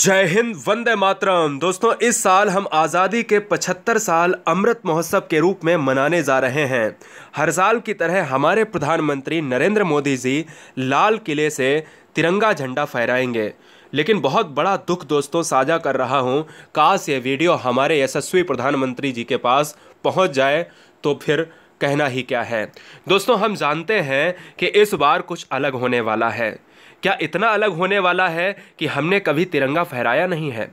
जय हिंद वंदे मातरम दोस्तों इस साल हम आज़ादी के 75 साल अमृत महोत्सव के रूप में मनाने जा रहे हैं हर साल की तरह हमारे प्रधानमंत्री नरेंद्र मोदी जी लाल किले से तिरंगा झंडा फहराएंगे लेकिन बहुत बड़ा दुख दोस्तों साझा कर रहा हूं काश ये वीडियो हमारे यशस्वी प्रधानमंत्री जी के पास पहुंच जाए तो फिर कहना ही क्या है दोस्तों हम जानते हैं कि इस बार कुछ अलग होने वाला है क्या इतना अलग होने वाला है कि हमने कभी तिरंगा फहराया नहीं है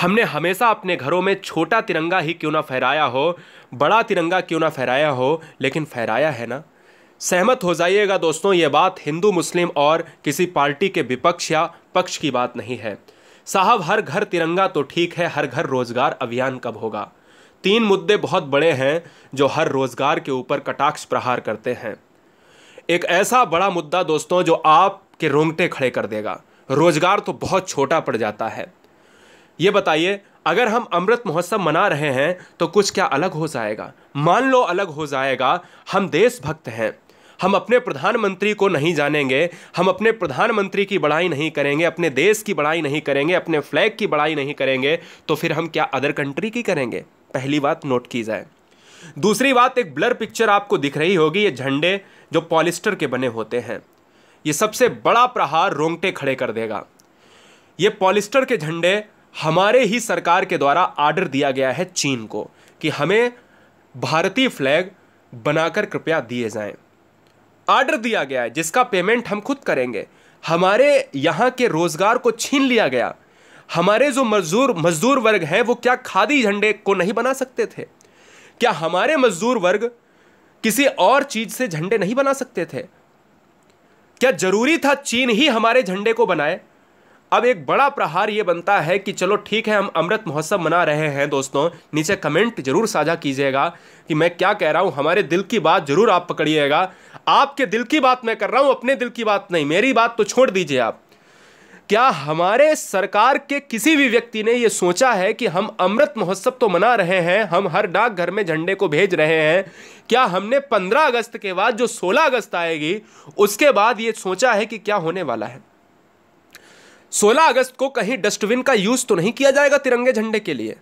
हमने हमेशा अपने घरों में छोटा तिरंगा ही क्यों ना फहराया हो बड़ा तिरंगा क्यों ना फहराया हो लेकिन फहराया है ना सहमत हो जाइएगा दोस्तों ये बात हिंदू मुस्लिम और किसी पार्टी के विपक्ष या पक्ष की बात नहीं है साहब हर घर तिरंगा तो ठीक है हर घर रोजगार अभियान कब होगा तीन मुद्दे बहुत बड़े हैं जो हर रोजगार के ऊपर कटाक्ष प्रहार करते हैं एक ऐसा बड़ा मुद्दा दोस्तों जो आपके रोंगटे खड़े कर देगा रोजगार तो बहुत छोटा पड़ जाता है ये बताइए अगर हम अमृत महोत्सव मना रहे हैं तो कुछ क्या अलग हो जाएगा मान लो अलग हो जाएगा हम देशभक्त हैं हम अपने प्रधानमंत्री को नहीं जानेंगे हम अपने प्रधानमंत्री की बड़ाई नहीं करेंगे अपने देश की बड़ाई नहीं करेंगे अपने फ्लैग की बड़ाई नहीं करेंगे तो फिर हम क्या अदर कंट्री की करेंगे पहली बात नोट की जाए दूसरी बात एक ब्लर पिक्चर आपको दिख रही होगी ये झंडे जो पॉलिस्टर के बने होते हैं ये सबसे बड़ा प्रहार रोंगटे खड़े कर देगा ये पॉलिस्टर के झंडे हमारे ही सरकार के द्वारा आर्डर दिया गया है चीन को कि हमें भारतीय फ्लैग बनाकर कृपया दिए जाएं आर्डर दिया गया है जिसका पेमेंट हम खुद करेंगे हमारे यहाँ के रोज़गार को छीन लिया गया हमारे जो मजदूर मजदूर वर्ग हैं वो क्या खादी झंडे को नहीं बना सकते थे क्या हमारे मजदूर वर्ग किसी और चीज से झंडे नहीं बना सकते थे क्या जरूरी था चीन ही हमारे झंडे को बनाए अब एक बड़ा प्रहार ये बनता है कि चलो ठीक है हम अमृत महोत्सव मना रहे हैं दोस्तों नीचे कमेंट जरूर साझा कीजिएगा कि मैं क्या कह रहा हूं हमारे दिल की बात जरूर आप पकड़िएगा आपके दिल की बात मैं कर रहा हूँ अपने दिल की बात नहीं मेरी बात तो छोड़ दीजिए आप क्या हमारे सरकार के किसी भी व्यक्ति ने यह सोचा है कि हम अमृत महोत्सव तो मना रहे हैं हम हर डाकघर में झंडे को भेज रहे हैं क्या हमने 15 अगस्त के बाद जो 16 अगस्त आएगी उसके बाद ये सोचा है कि क्या होने वाला है 16 अगस्त को कहीं डस्टबिन का यूज तो नहीं किया जाएगा तिरंगे झंडे के लिए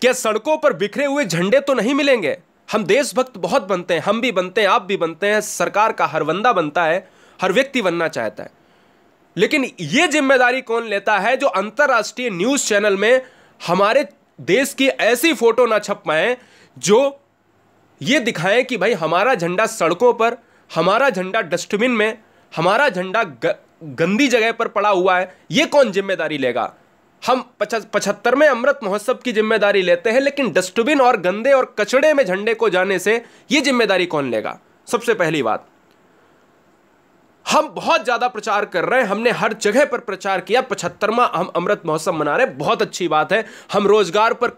क्या सड़कों पर बिखरे हुए झंडे तो नहीं मिलेंगे हम देशभक्त बहुत बनते हैं हम भी बनते हैं आप भी बनते हैं सरकार का हर बंदा बनता है हर व्यक्ति बनना चाहता है लेकिन ये जिम्मेदारी कौन लेता है जो अंतर्राष्ट्रीय न्यूज़ चैनल में हमारे देश की ऐसी फ़ोटो ना छप पाए जो ये दिखाएं कि भाई हमारा झंडा सड़कों पर हमारा झंडा डस्टबिन में हमारा झंडा गंदी जगह पर पड़ा हुआ है ये कौन जिम्मेदारी लेगा हम पचहत्तरवें अमृत महोत्सव की जिम्मेदारी लेते हैं लेकिन डस्टबिन और गंदे और कचड़े में झंडे को जाने से ये जिम्मेदारी कौन लेगा सबसे पहली बात हम बहुत ज़्यादा प्रचार कर रहे हैं हमने हर जगह पर प्रचार किया पचहत्तरवा हम अमृत महोत्सव मना रहे हैं बहुत अच्छी बात है हम रोज़गार पर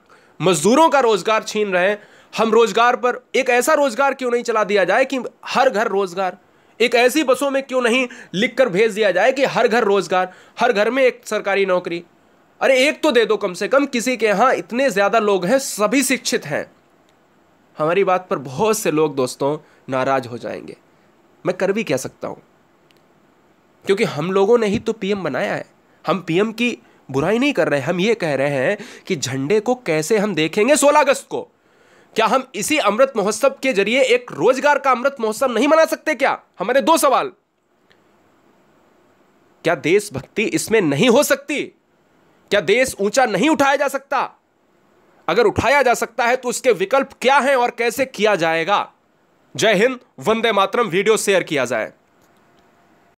मज़दूरों का रोज़गार छीन रहे हैं हम रोज़गार पर एक ऐसा रोज़गार क्यों नहीं चला दिया जाए कि हर घर रोज़गार एक ऐसी बसों में क्यों नहीं लिख कर भेज दिया जाए कि हर घर रोज़गार हर घर में एक सरकारी नौकरी अरे एक तो दे दो कम से कम किसी के यहाँ इतने ज़्यादा लोग हैं सभी शिक्षित हैं हमारी बात पर बहुत से लोग दोस्तों नाराज़ हो जाएंगे मैं कर भी कह सकता हूँ क्योंकि हम लोगों ने ही तो पीएम बनाया है हम पीएम की बुराई नहीं कर रहे हम ये कह रहे हैं कि झंडे को कैसे हम देखेंगे सोलह अगस्त को क्या हम इसी अमृत महोत्सव के जरिए एक रोजगार का अमृत महोत्सव नहीं मना सकते क्या हमारे दो सवाल क्या देशभक्ति इसमें नहीं हो सकती क्या देश ऊंचा नहीं उठाया जा सकता अगर उठाया जा सकता है तो उसके विकल्प क्या हैं और कैसे किया जाएगा जय हिंद वंदे मातरम वीडियो शेयर किया जाए